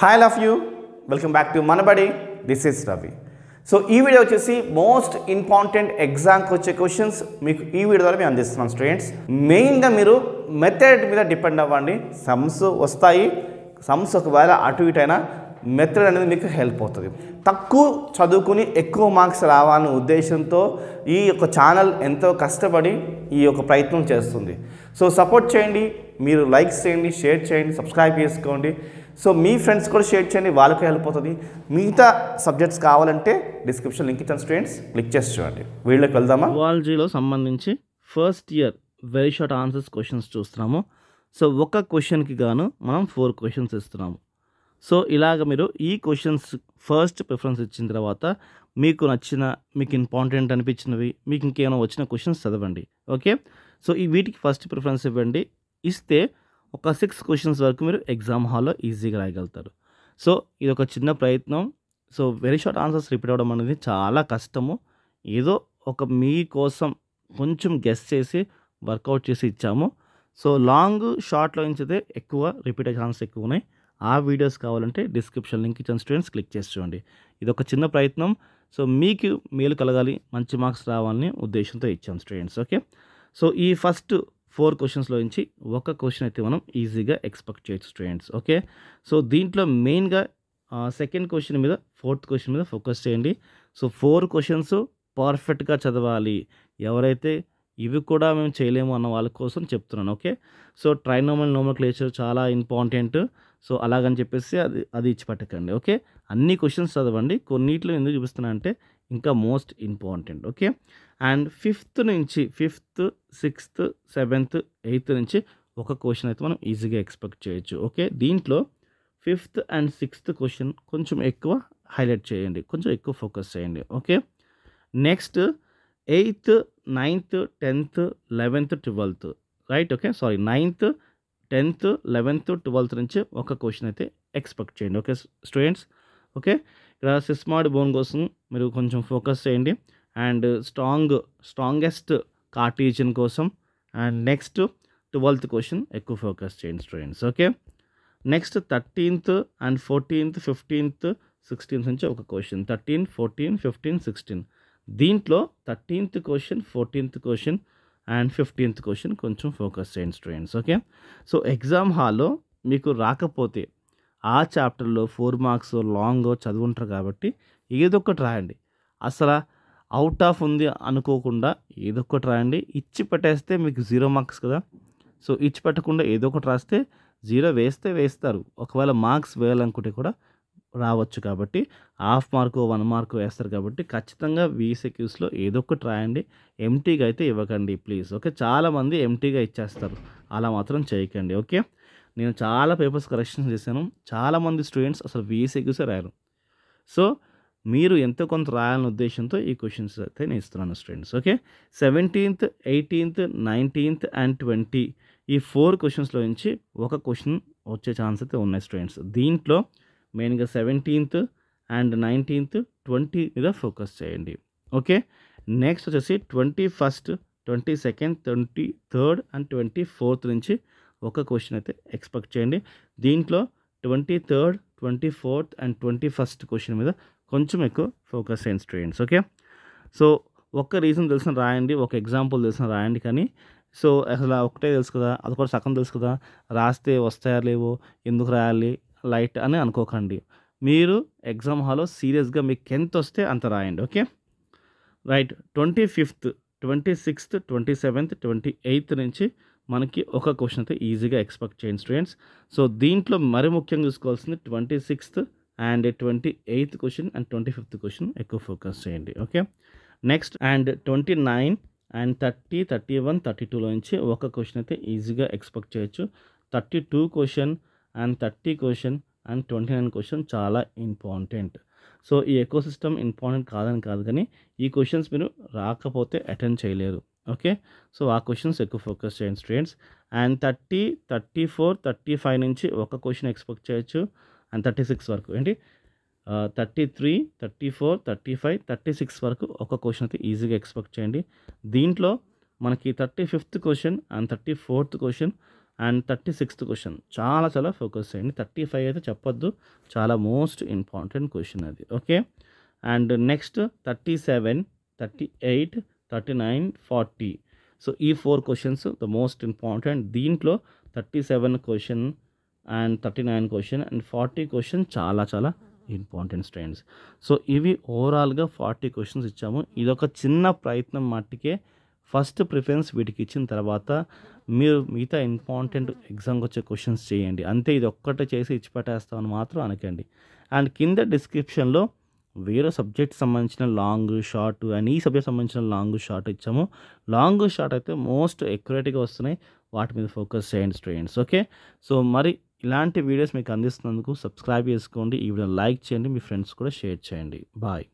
hi love you welcome back to Manabadi this is Ravi so ఈ video వచ్చేసి most important ఎగ్జామ్కి వచ్చే క్వశ్చన్స్ మీకు ఈ వీడియో ద్వారా మేము అందిస్తున్నాం స్టూడెంట్స్ మెయిన్గా మీరు మెథడ్ మీద డిపెండ్ అవ్వండి సమ్స్ వస్తాయి సమ్స్ ఒకవేళ అటు ఇటు అయినా మెథడ్ అనేది మీకు హెల్ప్ అవుతుంది తక్కువ చదువుకుని ఎక్కువ మార్క్స్ రావాలనే ఉద్దేశంతో ఈ యొక్క ఛానల్ ఎంతో కష్టపడి ఈ యొక్క ప్రయత్నం చేస్తుంది సో సపోర్ట్ చేయండి మీరు లైక్స్ చేయండి షేర్ చేయండి సబ్స్క్రైబ్ చేసుకోండి సో మీ ఫ్రెండ్స్ కూడా షేర్ చేయండి వాళ్ళకి హెల్ప్ అవుతుంది మిగతా సబ్జెక్ట్స్ కావాలంటే డిస్క్రిప్షన్ లింక్ ఇచ్చిన స్టూడెంట్స్ క్లిక్ చేసి చూడండి వీళ్ళకి వెళ్దామా జువాలజీలో సంబంధించి first year very short answers questions చూస్తున్నాము సో ఒక్క క్వశ్చన్కి గాను మనం ఫోర్ క్వశ్చన్స్ ఇస్తున్నాము సో ఇలాగ మీరు ఈ క్వశ్చన్స్ ఫస్ట్ ప్రిఫరెన్స్ ఇచ్చిన తర్వాత మీకు నచ్చిన మీకు ఇంపార్టెంట్ అనిపించినవి మీకు ఇంకేమైనా వచ్చిన క్వశ్చన్స్ చదవండి ఓకే సో ఈ వీటికి ఫస్ట్ ప్రిఫరెన్స్ ఇవ్వండి ఇస్తే ఒక సిక్స్ క్వశ్చన్స్ వరకు మీరు ఎగ్జామ్ హాల్లో ఈజీగా రాయగలుగుతారు సో ఇది ఒక చిన్న ప్రయత్నం so very short answers repeat అవ్వడం అనేది చాలా కష్టము ఏదో ఒక మీ కోసం కొంచెం గెస్ చేసి వర్కౌట్ చేసి ఇచ్చాము సో లాంగ్ షార్ట్లో నుంచితే ఎక్కువ రిపీట్ అయ్యే ఛాన్స్ ఎక్కువ ఉన్నాయి ఆ వీడియోస్ కావాలంటే డిస్క్రిప్షన్ లింక్ ఇచ్చిన స్టూడెంట్స్ క్లిక్ చేసి చూడండి ఇది ఒక చిన్న ప్రయత్నం సో మీకు మేలు కలగాలి మంచి మార్క్స్ రావాలని ఉద్దేశంతో ఇచ్చాం స్టూడెంట్స్ ఓకే సో ఈ ఫస్ట్ ఫోర్ క్వశ్చన్స్లో నుంచి ఒక క్వశ్చన్ అయితే మనం ఈజీగా ఎక్స్పెక్ట్ చేయొచ్చు స్టూడెంట్స్ ఓకే సో దీంట్లో మెయిన్గా సెకండ్ క్వశ్చన్ మీద ఫోర్త్ క్వశ్చన్ మీద ఫోకస్ చేయండి సో ఫోర్ క్వశ్చన్స్ పర్ఫెక్ట్గా చదవాలి ఎవరైతే ఇవి కూడా మేము చేయలేము అన్న వాళ్ళ కోసం చెప్తున్నాను ఓకే సో ట్రైనోమల్ నోమల్ క్లేచర్ చాలా ఇంపార్టెంట్ సో అలాగని చెప్పేసి అది అది ఇచ్చి పట్టకండి ఓకే అన్ని క్వశ్చన్స్ చదవండి కొన్నిట్లో ఎందుకు చూపిస్తున్నా అంటే ఇంకా most important okay and fifth నుంచి ఫిఫ్త్ సిక్స్త్ సెవెంత్ ఎయిత్ నుంచి ఒక క్వశ్చన్ అయితే మనం ఈజీగా ఎక్స్పెక్ట్ చేయొచ్చు ఓకే దీంట్లో ఫిఫ్త్ అండ్ సిక్స్త్ క్వశ్చన్ కొంచెం ఎక్కువ హైలైట్ చేయండి కొంచెం ఎక్కువ ఫోకస్ చేయండి okay next eighth ninth tenth eleventh twelfth right okay sorry ninth tenth eleventh twelfth నుంచి ఒక క్వశ్చన్ అయితే ఎక్స్పెక్ట్ చేయండి ఓకే స్టూడెంట్స్ ఓకే ఇక్కడ సిస్మాడ్ బోన్ కోసం మీరు కొంచెం ఫోకస్ చేయండి అండ్ స్ట్రాంగ్ స్ట్రాంగెస్ట్ కార్టీజన్ కోసం అండ్ నెక్స్ట్ ట్వెల్త్ క్వశ్చన్ ఎక్కువ ఫోకస్ చేయండి students okay next thirteenth and fourteenth fifteenth sixteenth నుంచి ఒక question thirteen fourteen fifteen sixteen దీంట్లో thirteenth question fourteenth question and fifteenth question కొంచెం ఫోకస్ చేయండి students okay so exam హాల్లో మీకు రాకపోతే ఆ చాప్టర్లో ఫోర్ మార్క్స్ లాంగ్ చదువుంటారు కాబట్టి ఏదో ఒకటి రాయండి అసలు అవుట్ ఆఫ్ ఉంది అనుకోకుండా ఏదో ఒకటి రాయండి ఇచ్చి పెట్టేస్తే మీకు జీరో మార్క్స్ కదా సో ఇచ్చి పెట్టకుండా ఏదో ఒకటి రాస్తే జీరో వేస్తే వేస్తారు ఒకవేళ మార్క్స్ వేయాలనుకుంటే కూడా రావచ్చు కాబట్టి హాఫ్ మార్కు వన్ మార్కు వేస్తారు కాబట్టి ఖచ్చితంగా వీసెక్యూస్లో ఏదో ఒకటి రాయండి ఎంటీగా అయితే ఇవ్వకండి ప్లీజ్ ఓకే చాలామంది ఎంటీగా ఇచ్చేస్తారు అలా మాత్రం చేయకండి ఓకే నేను చాలా పేపర్స్ కరెక్షన్స్ చేశాను చాలామంది స్టూడెంట్స్ అసలు వీసెక్యూసే రాయరు సో మీరు ఎంతో కొంత రాయాలనే ఉద్దేశంతో ఈ క్వశ్చన్స్ అయితే నేను ఇస్తున్నాను students okay seventeenth eighteenth nineteenth and twenty ఈ ఫోర్ క్వశ్చన్స్లో నుంచి ఒక క్వశ్చన్ వచ్చే ఛాన్స్ అయితే ఉన్నాయి స్టూడెంట్స్ దీంట్లో మెయిన్గా సెవెంటీన్త్ అండ్ నైన్టీన్త్ ట్వంటీ మీద ఫోకస్ చేయండి ఓకే నెక్స్ట్ వచ్చేసి twenty first twenty second twenty third and twenty fourth నుంచి ఒక క్వశ్చన్ అయితే ఎక్స్పెక్ట్ చేయండి దీంట్లో twenty third twenty fourth and twenty first question మీద కొంచెం ఎక్కువ ఫోకస్ చేయండి స్టూడెంట్స్ ఓకే సో ఒక్క రీజన్ తెలిసిన రాయండి ఒక ఎగ్జాంపుల్ తెలిసిన రాయండి కానీ సో అసలు ఒకటే తెలుసు కదా అది కూడా సగం తెలుసు కదా రాస్తే వస్తాయా లేవో ఎందుకు రాయాలి లైట్ అని అనుకోకండి మీరు ఎగ్జామ్ హాల్లో సీరియస్గా మీకు ఎంత వస్తే అంత రాయండి okay right twenty fifth twenty sixth twenty seventh twenty eighth నుంచి మనకి ఒక క్వశ్చన్ అయితే ఈజీగా ఎక్స్పెక్ట్ చేయండి స్టూడెంట్స్ సో దీంట్లో మరి ముఖ్యంగా చూసుకోవాల్సింది twenty sixth and twenty eighth question and twenty fifth question ఎక్కువ ఫోకస్ చేయండి okay next and twenty nine and thirty thirty one thirty టూలో నుంచి ఒక క్వశ్చన్ అయితే ఈజీగా ఎక్స్పెక్ట్ చేయొచ్చు thirty two question and thirty question and twenty nine question చాలా important so ఈ ఎకో సిస్టమ్ ఇంపార్టెంట్ కాదని కాదు కానీ ఈ క్వశ్చన్స్ మీరు రాకపోతే అటెండ్ చేయలేరు ఓకే సో ఆ క్వశ్చన్స్ ఎక్కువ ఫోకస్ చేయండి students and thirty thirty four thirty five నుంచి ఒక క్వశ్చన్ ఎక్స్పెక్ట్ చేయొచ్చు అండ్ థర్టీ సిక్స్ వరకు ఏంటి thirty three thirty four thirty five thirty six వరకు ఒక క్వశ్చన్ అయితే ఈజీగా ఎక్స్పెక్ట్ చేయండి దీంట్లో మనకి thirty fifth question and thirty fourth question and thirty sixth question చాలా చాలా ఫోకస్ చేయండి థర్టీ ఫైవ్ అయితే చెప్పొద్దు చాలా మోస్ట్ ఇంపార్టెంట్ క్వశ్చన్ అది okay and next thirty seven thirty eight thirty nine forty so ఈ four questions the most important దీంట్లో thirty seven question and thirty nine question and forty question చాలా చాలా important students so ఇవి ఓవరాల్గా forty questions ఇచ్చాము ఇదొక చిన్న ప్రయత్నం మట్టుకే ఫస్ట్ ప్రిఫరెన్స్ వీటికి ఇచ్చిన తర్వాత మీరు మిగతా ఇంపార్టెంట్ ఎగ్జామ్కి వచ్చే క్వశ్చన్స్ చేయండి అంతే ఇది ఒక్కటే చేసి ఇచ్చి పెట్టేస్తామని మాత్రం అనకండి అండ్ కింద డిస్క్రిప్షన్లో వేరే సబ్జెక్ట్ సంబంధించిన లాంగ్ షార్ట్ అండ్ ఈ సబ్జెక్ట్ సంబంధించిన లాంగ్ షార్ట్ ఇచ్చాము లాంగ్ షార్ట్ అయితే మోస్ట్ ఎక్యురేట్గా వస్తున్నాయి వాటి మీద ఫోకస్ చేయండి స్టూడెంట్స్ ఓకే సో మరి ఇలాంటి వీడియోస్ మీకు అందిస్తున్నందుకు సబ్స్క్రైబ్ చేసుకోండి ఈ వీడియో లైక్ చేయండి మీ ఫ్రెండ్స్ కూడా షేర్ చేయండి బాయ్